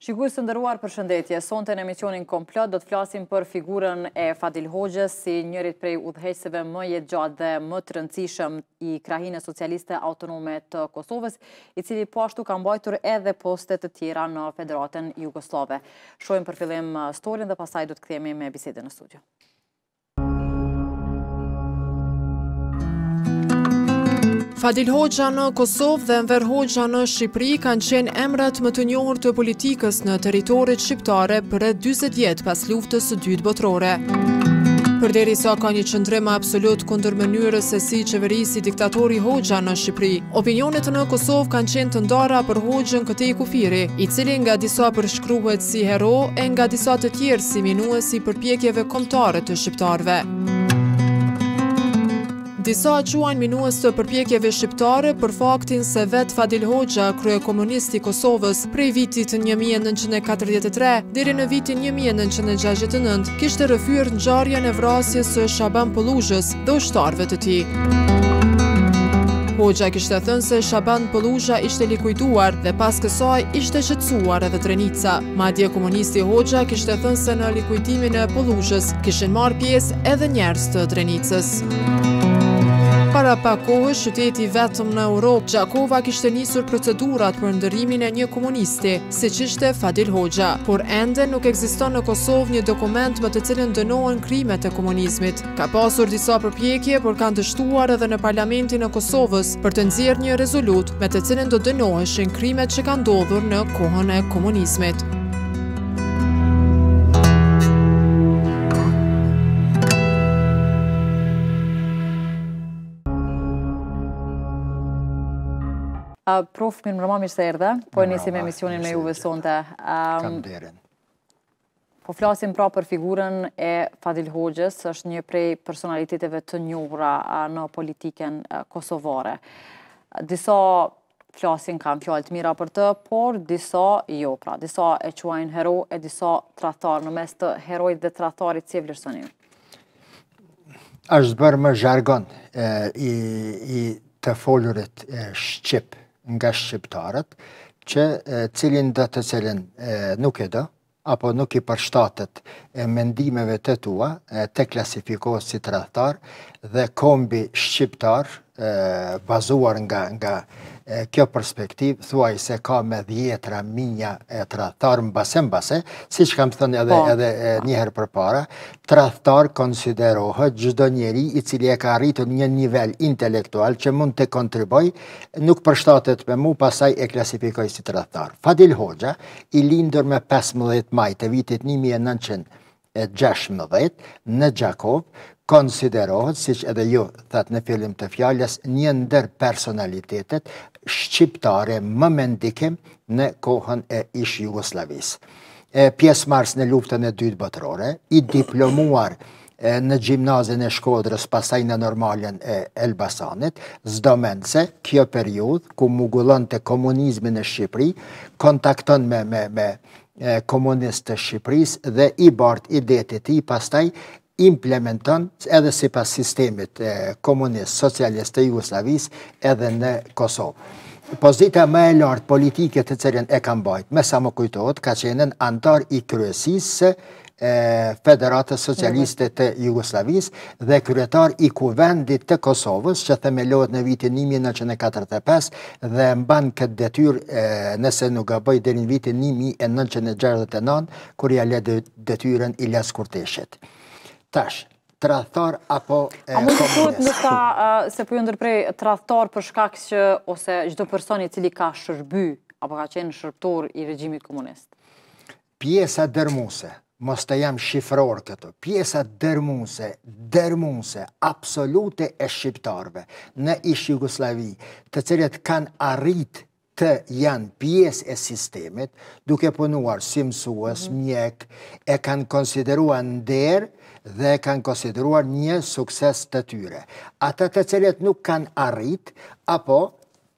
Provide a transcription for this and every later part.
Shikus të ndëruar për shëndetje, sonte në emisionin komplot do të flasim për figurën e Fadil Hoxhës si njërit prej udhejseve më jetë gjatë dhe më të rëndësishëm i krahine socialiste autonome të Kosovës, i cili pashtu po kam bajtur edhe postet të tjera në Federaten Jugoslave. Shojmë për fillim uh, storin dhe pasaj do të këthemi me bisede në studio. Fadil Hoxha në Kosovë dhe Enver Hoxha në Shqipëri kanë qenë emrat më të njohur të politikës në teritorit shqiptare për e 20 vjetë pas luftës së dytë botërore. deri sa ka një qëndrema absolut kundër mënyrës se si qeverisi diktatori Hoxha në Shqipëri. Opinionet në Kosovë kanë qenë të ndara për Hoxhën këte i kufiri, i cili nga disa përshkruhet si hero e nga disa të tjerë si i përpjekjeve komtare të shqiptarve. Disa quajnë minuës të përpjekjeve shqiptare për faktin se vet Fadil Hoxha, krye komunisti Kosovës, prej vitit 1943 dheri në vitin 1969, kishtë rëfyr në gjarja në vrasjes së Shaban Pëllushës dhe ushtarve të ti. Hoxha kishtë thënë se Shaban Pëllusha ishte likujtuar dhe pas kësaj ishte qëtsuar edhe trenica. Madje komunisti Hoxha kishtë thënë se në likujtimin e Pëllushës kishin marë pies edhe njerës të trenicës. Para pa kohës, qyteti vetëm në Europë, Gjakova kishte njësur procedurat për ndërimin e një komunisti, si qishte Fadil Hoxha. Por ende nuk eksiston në Kosovë një dokument më të cilin dënohen krimet e komunizmit. Ka pasur disa përpjekje, por kanë dështuar edhe në parlamentin e Kosovës për të nëzirë një rezolut me të cilin do dënoheshin krimet që kanë dodhur në kohën e komunizmit. Prof, mirë më rëma mishë të erdhe, po e njësi me emisionin me juve sonte. Kam derin. Po flasim pra për figurën e Fadil Hoxhës, është një prej personaliteteve të njura në politiken kosovare. Disa flasin kam fjallë të mira për të, por disa jo, pra, disa e quajnë hero e disa tratar, në mes të herojt dhe tratarit që e vlerësonim. është bërë më jargon i të folurit Shqipë, nga shqiptarët, që cilin dhe të cilin nuk e do, apo nuk i përshtatët e mendimeve të tua, te klasifikohet si të dhe kombi shqiptar, bazuar nga nga kjo perspektiv, thuaj se ka me dhjetra minja e tradhtar në base në base, si që kam thënë edhe, po. edhe njëherë për para, trahtar konsiderohet gjdo njeri i cili e ka arritu një nivel intelektual që mund të kontriboj, nuk përshtatet me mu, pasaj e klasifikoj si tradhtar Fadil Hoxha, i lindur me 15 majtë e vitit 1916, në Gjakov, konsiderohet, si që edhe ju thëtë në film të fjallës, një ndër personalitetet shqiptare më mendikim në kohën e ish Jugoslavis. pjesë mars në luftën e dytë botërore, i diplomuar në gjimnazin e shkodrës pasaj në normalin e Elbasanit, zdomen se kjo periud, ku mugullon të komunizmin e Shqipëri, kontakton me, me, me komunistë të Shqipëris dhe i bart i detit i pastaj implementon edhe si pas sistemit komunist, socialist të Jugoslavis edhe në Kosovë. Pozita me e lartë politike të cilën e kam bajtë, me sa më kujtohet, ka qenën antar i kryesisë Federatës Socialiste të Jugoslavis dhe kryetar i kuvendit të Kosovës që themelohet në vitin 1945 dhe mban këtë detyr nëse nuk gëbëj dhe në vitin 1969 kërja le detyren Ilias Kurteshet tash, trathtar apo komunist. A mund të thot në ta, se për po ju ndërprej, trathtar për shkak që ose gjithë personi cili ka shërby, apo ka qenë shërptor i regjimit komunist? Pjesa dërmuse, mos të jam shifror këto, pjesa dërmuse, dërmuse, absolute e shqiptarve në ish Jugoslavi, të cilët kanë arrit të janë pjesë e sistemit duke punuar simsuës, mjek, e kanë konsideruar në dhe kanë konsideruar një sukses të tyre. Ata të cilët nuk kanë arrit, apo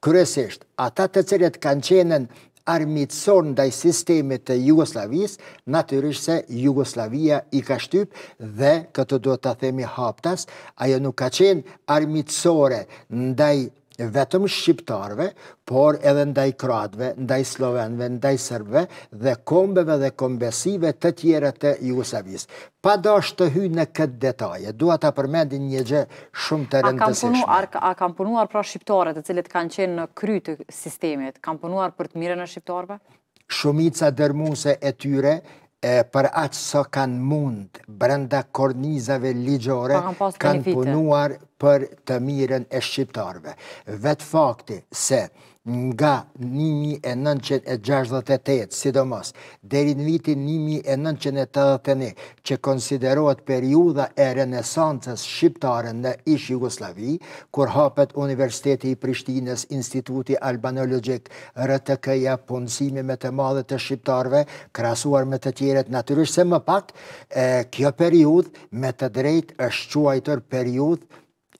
kërësisht, ata të cilët kanë qenën armitëson ndaj sistemi të Jugoslavis, natyrisht se Jugoslavia i ka shtyp dhe këtë do të themi haptas, ajo nuk ka qenë armitësore ndaj Jugoslavis, vetëm shqiptarve, por edhe ndaj kratve, ndaj slovenve, ndaj sërbve, dhe kombeve dhe kombesive të tjere të Jusavis. Pa da të hyj në këtë detaje, duha të përmendin një gjë shumë të rëndësishme. A kam punuar pra shqiptarët të cilët kanë qenë në kry të sistemit, kam punuar për të mire në shqiptarve? Shumica dërmuse e tyre për atë së kanë mund brenda kornizave ligjore kanë punuar për të miren e shqiptarve. Vetë fakti se nga 1968, sidomos, deri në vitin 1981, që konsiderohet periuda e renesantës shqiptare në ish Jugoslavi, kur hapet Universiteti i Prishtines, Instituti Albanologik, RTK-ja, punësimi me të madhe të shqiptarve, krasuar me të tjeret, naturisht se më pak, kjo periud me të drejt është quajtër periud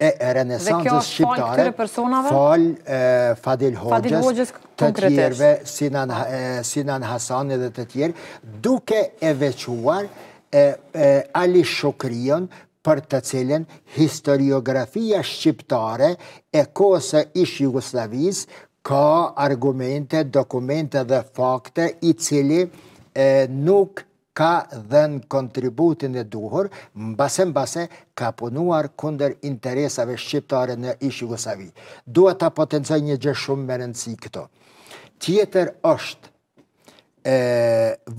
e renesansës shqiptare, fal Fadil Hoxhës, të tjerve, Sinan Hasan dhe të tjerë, duke e vequar Ali Shukrion për të cilën historiografia shqiptare e kose ish Jugoslavis ka argumente, dokumente dhe fakte i cili nuk ka dhenë kontributin e duhur, mbase base ka punuar kunder interesave shqiptare në ishë Gusavi. Dua ta potencoj një gjë shumë më rëndësi këto. Tjetër është e,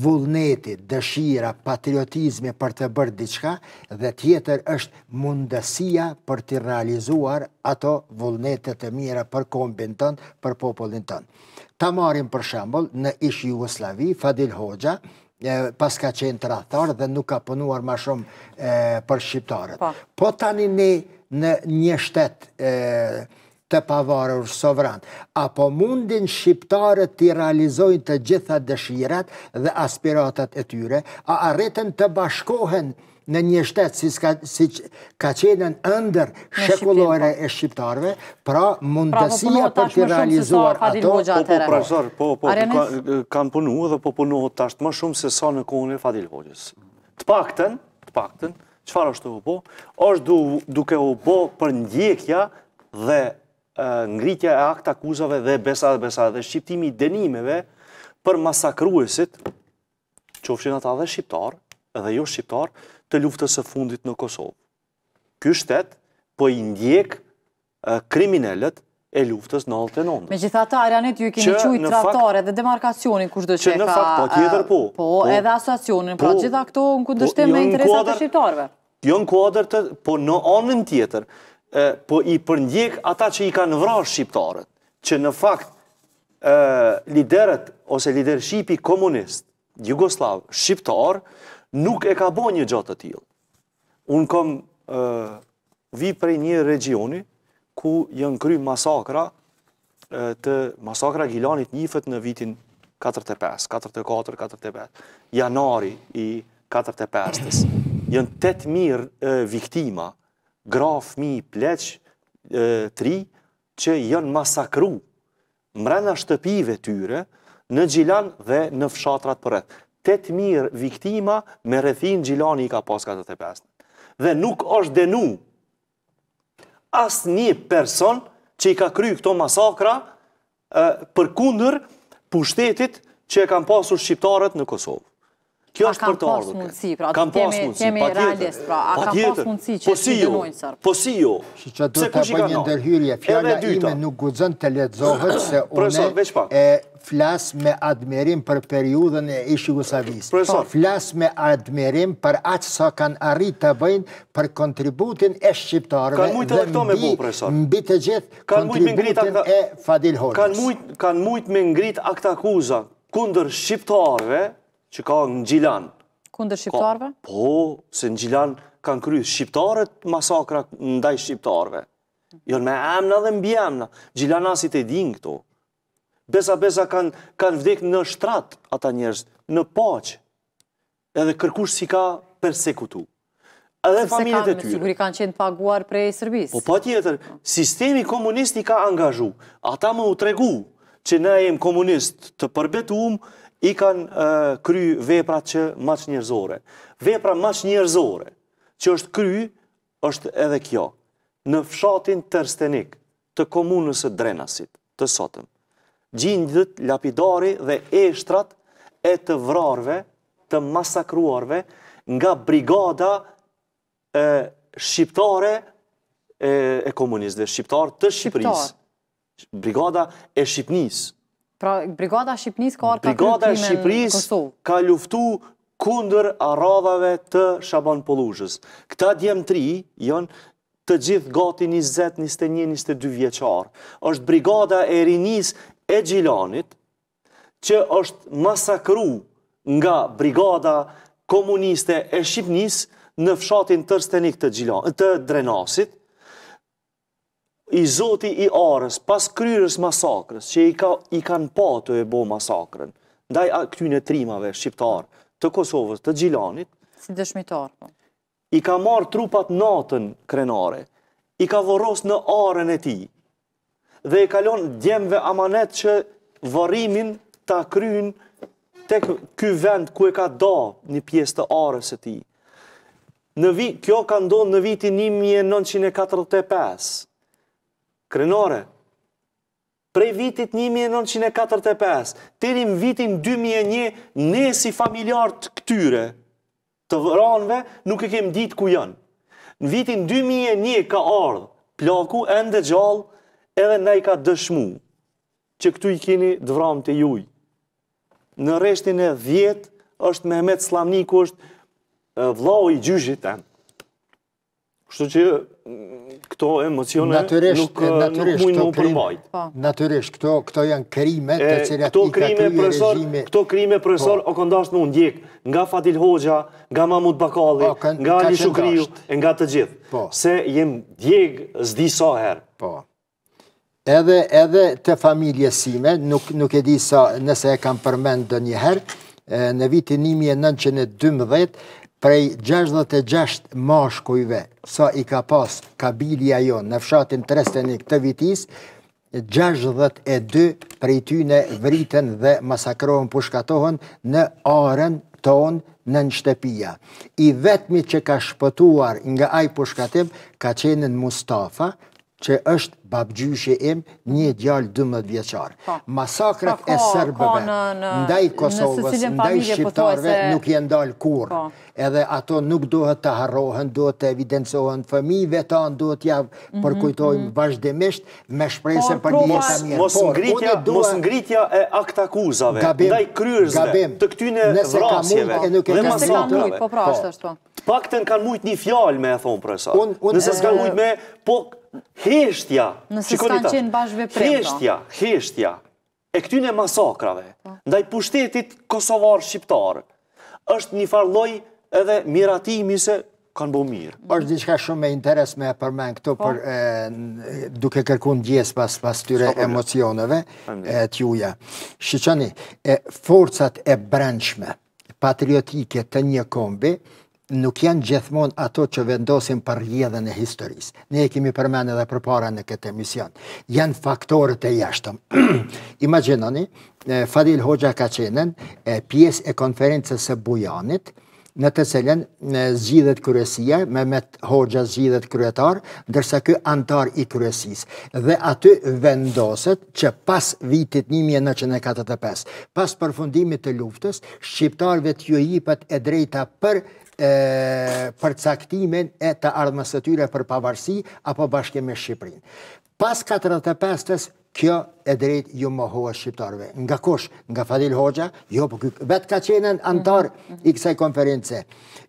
vullneti, dëshira, patriotizmi për të bërë diqka, dhe tjetër është mundësia për të realizuar ato vullnetet e mira për kombin tënë, për popullin tënë. Ta marim për shambull në ishë Jugoslavi, Fadil Hoxha, pas ka qenë të ratarë dhe nuk ka pënuar ma shumë për shqiptarët. Po. po tani ne në një shtetë të pavarur sovran, apo mundin shqiptarët të i realizojnë të gjitha dëshirat dhe aspiratat e tyre, a arretën të bashkohen në një shtetë si ka qenën ndër shekullore po. e shqiptarëve, pra mundësia për të i realizuar ato... Po, po, prajësor, po, po, po, po kanë punu dhe po punu të ashtë më shumë se sa në kohën e Fadil Hoxës. Të pakten, të pakten, qëfar është të u po, është duke u po për ndjekja dhe ngritja e akt akuzave dhe besa dhe besa dhe shqiptimi denimeve për masakruesit, që ofshin ata dhe shqiptar, dhe jo shqiptar, të luftës e fundit në Kosovë. Ky shtet po i ndjek kriminellet e luftës në altë e nëndë. Me gjitha ta, Arjanit, ju keni qujt traktare dhe demarkacionin kush dhe qeka... Që në fakt, po tjetër po. po. Po, edhe asociacionin, pra po. gjitha këto po, jo në këndështim me interesat e shqiptarve. Jo në kuadrë të... Po në anën tjetër, po i përndjek ata që i ka në shqiptarët, që në fakt lideret ose lider shqipi komunist, Jugoslav, shqiptar, nuk e ka bo një gjatë të tjilë. Unë kom vi prej një regioni ku jënë kry masakra të masakra Gjilanit njifët në vitin 45, 44, 45, janari i 45-tës, jënë 8.000 viktima Graf, Mi, Pleq, Tri, që janë masakru mrena shtëpive tyre në Gjilan dhe në fshatrat përreth. 8.000 viktima me rëthin gjilani i ka paskate përreth. Dhe nuk është denu asë një person që i ka kry këto masakra për kundër pushtetit që e kam pasur shqiptarët në Kosovë. Kjo është për të ardhë. A pra, kam pas mundësi, pra, të kemi realist, pra, a kam pas mundësi që po të jo? dënojnë, sërë. Po si jo, po si jo, se ku shikë në nërë. E dhe dyta. Nuk guzën të letëzohet se une e flas me admirim për periudën e ishë gusavis. Po. Flas me admirim për atë sa kanë arrit të bëjnë për kontributin e shqiptarëve dhe mbi të gjithë kontributin e Fadil Horës. Kanë mujtë me ngrit akta kuza kundër shqiptarëve që ka në Gjilan. Kunde shqiptarve? Po, se në Gjilan kanë kryzë shqiptarët masakra ndaj shqiptarve. Jo, në me emna dhe mbi emna. Gjilan asit e din këto. Besa, besa kanë vdek në shtrat ata njerës, në paqë. Edhe kërkush si ka persekutu. Edhe familjet e tyre. Siguri kanë qenë paguar prej sërbis. Po pa tjetër, sistemi komunisti ka angazhu. Ata më u tregu që ne jem komunist të përbetu umë, i kanë kry vepra që maç njerëzore. Vepra maç njerëzore që është kry, është edhe kjo, në fshatin tërstenik të komunës së drenasit, të sotëm. Gjindët, lapidari dhe eshtrat e të vrarve, të masakruarve nga brigada shqiptare e komunisë dhe shqiptar të Shqipërisë. Brigada e Shqipënisë. Pra, Brigada Shqipëris ka arka kërkime në Kosovë. Brigada Shqipëris ka luftu kunder a të Shaban Polushës. Këta djemë tri, jonë, të gjithë gati 20, 21, 22 vjeqarë. është brigada e rinis e Gjilanit, që është masakru nga brigada komuniste e Shqipnis në fshatin tërstenik të Drenasit, i zoti i arës, pas kryrës masakrës, që i kanë pa të e bo masakrën, ndaj a këtyne trimave shqiptarë të Kosovës, të Gjilanit, si dëshmitarë, po. I ka marë trupat natën krenare, i ka voros në arën e ti, dhe i kalon djemve amanet që varimin të kryin të ky vend ku e ka da një pjesë të arës e ti. Kjo ka ndonë në vitin 1945, krenore. Prej vitit 1945, tërim vitin 2001, ne si familjar të këtyre, të vëranve, nuk e kem ditë ku janë. Në vitin 2001 ka ardhë, plaku, ende gjallë, edhe ne i ka dëshmu, që këtu i keni dëvram të juj. Në reshtin e vjetë, është Mehmet Slamniku, është vlau i gjyshit, e. Kështu që këto emocione nuk mujnë në përmajt. Po. Naturisht, këto janë krime të cilat i ka kryje regjime. Këto krime, profesor, po. o këndasht më ndjek, nga Fatil Hoxha, nga Mamut Bakali, po, nga Ali Shukriju, nga të gjithë. Se jem djeg zdi sa herë. Po. Edhe të familje sime, nuk e di sa nëse e kam përmendë dë njëherë, në vitin 1912, prej 66 mashkujve sa i ka pas kabilia jo në fshatin Trestenik të vitis, 62 prej tyne vritën dhe masakrohen pushkatohen në arën tonë në në shtepia. I vetmi që ka shpëtuar nga aj pushkatim ka qenën Mustafa, që është babgjyshe im një djallë dëmët vjeqarë. Po. Masakret po, e sërbëve, ndaj Kosovës, ndaj Shqiptarve, nuk jenë dalë kur. Po. Edhe ato nuk dohet të harrohen, dohet të evidencohen, fëmijëve ta duhet dohet ja mhm, përkujtojmë mhm. vazhdimisht me shprejse për një jetë mirë. Mos ngritja e aktakuzave, ndaj kryrësve, të këtyne vrasjeve dhe masakrëve. Nëse ka po pra është është pak kanë mujtë një fjalë me e thonë për e sa. Nëse së kanë mujtë me, po, heshtja. Nëse së kanë qenë bashkëve veprim. Heshtja, heshtja. E këtyn masakrave, po. ndaj pushtetit kosovar shqiptar, është një farloj edhe miratimi se kanë bo mirë. është një qëka shumë e interes me e përmen këto po. për duke kërkun djes pas pas tyre emocioneve e, t'juja. Shqyqani, forcat e brendshme, patriotike të një kombi, nuk janë gjithmonë ato që vendosim për rjedhën e historisë. Ne e kemi përmenë edhe për para në këtë emision. Janë faktorët e jashtëm. Imaginoni, Fadil Hoxha ka qenën pjesë e konferences së Bujanit, në të cilën zgjidhet kryesia, Mehmet Hoxha zgjidhet kryetar, ndërsa ky antar i kryesisë. Dhe aty vendoset që pas vitit 1945, pas përfundimit të luftës, shqiptarëve të jipet e drejta për përcaktimin e të ardhmës të tyre për pavarësi apo bashkje me Shqiprin. Pas 45-tës, kjo e drejt ju më hoa Shqiptarve. Nga kush, nga Fadil Hoxha, jo për po këtë, vetë ka qenën antar mhm, mhm. i kësaj konferenci,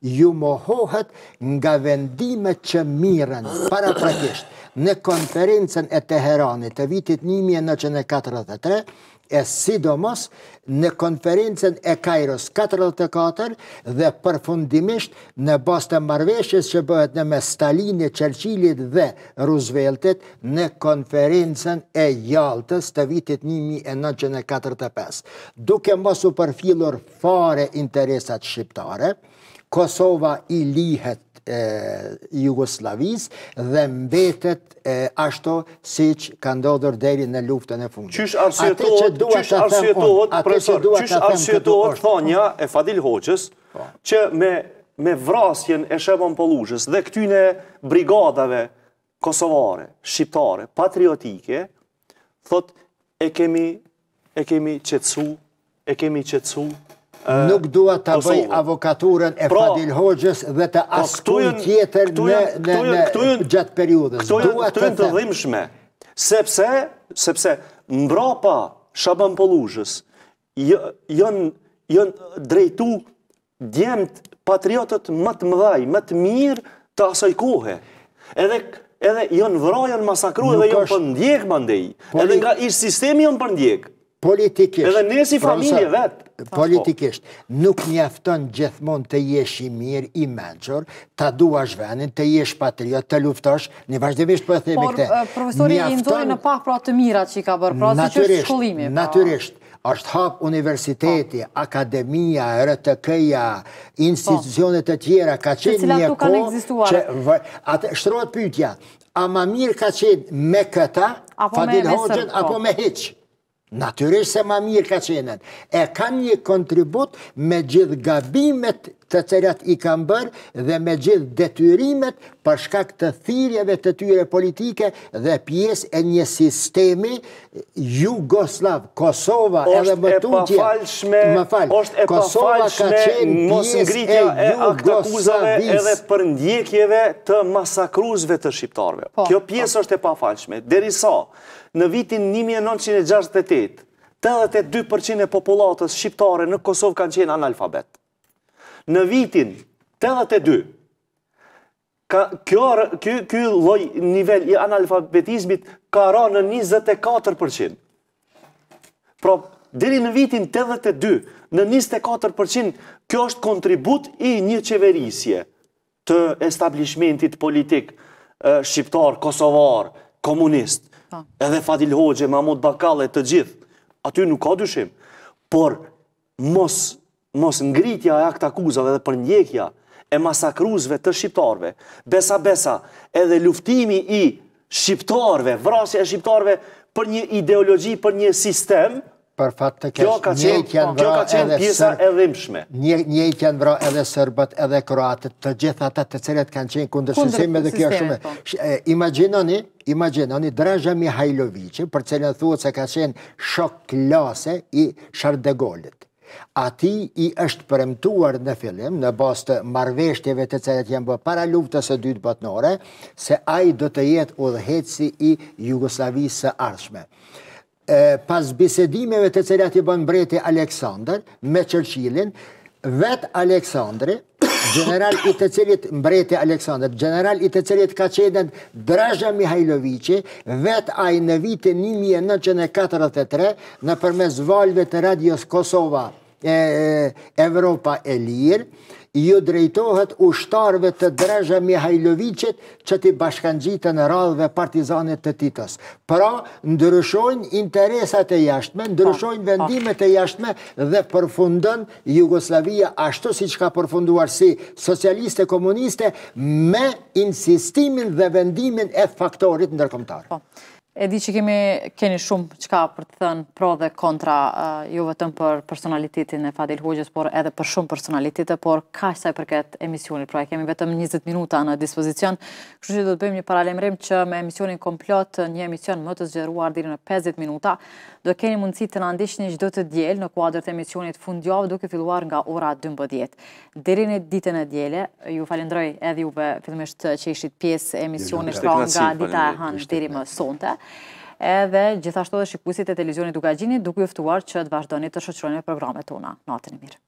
ju më hohet nga vendimet që miren, para prakisht, në konferencen e Teherani të vitit 1943, e sidomos në konferencen e Kairos 44 dhe përfundimisht në bas të marveshjes që bëhet në me Stalini, Qelqilit dhe Ruzveltit në konferencen e Jaltës të vitit 1945. Duke mosu përfilur fare interesat shqiptare, Kosova i lihet Jugoslavis dhe mbetet ashto si që ka ndodhur deri në luftën e fundit. Qysh arsjetohet, qysh arsjetohet, qysh thonja e Fadil Hoqës, po. që me, me vrasjen e Shevon Polushës dhe këtyne brigadave kosovare, shqiptare, patriotike, thot e kemi, e kemi qetsu, e kemi qetsu, nuk dua të bëj avokaturën e pra, Fadil Hoxhës dhe të po, askuj tjetër në gjatë periudës. Këto jënë të dhimshme, sepse mbrapa Shaban Polushës jënë drejtu djemët patriotët më të mëdhaj, më të mirë të asaj kohë. Edhe këtë jënë vrajën masakru edhe jënë përndjek mandej. Po edhe nga ishtë sistemi jënë përndjek politikisht. Edhe ne si familje vetë. Politikisht, nuk afton gjithmon të jesh i mirë, i menqër, të duash venin, të jesh patriot, të luftosh, një vazhdimisht për po e themi këte. Por, profesori, i ndoj në pak pra të mira që i ka bërë, pra si që është shkullimi. Pra. Naturisht, është hap universiteti, po. akademia, RTK-ja, po. institucionet e tjera, ka qenë një kohë që... cilat tu kanë egzistuar. Shtërojt pytja, ama mirë ka qenë me këta, Fadil Hoxhën, apo me heqë? Natyrisht se ma mirë ka qenët. E kam një kontribut me gjithë gabimet të cilat i kam bërë dhe me gjithë detyrimet për shkak të thirrjeve të tyre politike dhe pjesë e një sistemi Jugoslav, Kosova edhe më të Më fal, është e Kosova ka qenë mos ngritja e, aktakuzave edhe për ndjekjeve të masakruzve të shqiptarëve. Po, Kjo po. pjesë është e pafalshme. Derisa në vitin 1968 82% e popullatës shqiptare në Kosovë kanë qenë analfabetë në vitin 82, ka kjo ky ky lloj nivel i analfabetizmit ka rënë në 24%. Pra, deri në vitin 82 në 24%, kjo është kontribut i një qeverisje të establishmentit politik shqiptar, kosovar, komunist, po. edhe Fadil Hoxhe, Mamut Bakale, të gjithë, aty nuk ka dushim, por mos mos ngritja e akt akuzave dhe për ndjekja e masakruzve të shqiptarve, besa besa edhe luftimi i shqiptarve, vrasja e shqiptarve për një ideologi, për një sistem, për fatë të kesh, kjo ka qenë pjesa e dhimshme. Njejt janë vra edhe sërbët, edhe kroatët, të gjitha të të cilët kanë qenë kundër sësime dhe kjo shumë. Po. Imaginoni, imaginoni, Dreja Mihajlovici, për cilën thua që ka qenë shok klase i shardegollit ati i është përëmtuar në fillim, në bas marveshtjeve të cilat jenë bërë para luftës së dytë botnore, se ai do të jetë udhëheci i Jugoslavisë së arshme E, pas bisedimeve të cilat i bën mbreti Aleksandr me Churchillin, vet Aleksandri General i të cilit mbreti Aleksandr, General i të cilit ka qenën Draža Mihajloviqi, vet aj në vitin 1943, në përmes valve të radios Kosova, Evropa e Lirë, ju drejtohet ushtarve të drejshë Mihajlovicit që ti bashkanëgjitë në radhëve partizanit të titës. Pra, ndryshojnë interesat e jashtme, ndryshojnë vendimet e jashtme dhe përfundën Jugoslavia ashtu si që ka përfunduar si socialiste, komuniste, me insistimin dhe vendimin e faktorit ndërkomtarë. Po. E di që kemi, keni shumë që ka për të thënë pro dhe kontra uh, ju jo vetëm për personalitetin e Fadil Hoxhës, por edhe për shumë personalitetet, por ka shtaj për ketë emisionit, pra e kemi vetëm 20 minuta në dispozicion, kështu që do të bëjmë një paralemrim që me emisionin komplot një emision më të zgjeruar diri në 50 minuta, do keni mundësi të nëndisht një gjithë të djelë në kuadrë të emisionit fundjavë duke filluar nga ora 12. Dhiri në ditën e djelë, ju falendroj edhe juve fillimisht që ishit pjesë emisionit pra nga dita e hanë dhiri më sonte edhe gjithashtu dhe shikusit e televizionit gjinit duke juftuar që të vazhdoni të shëqroni programet tona. Natën e mirë.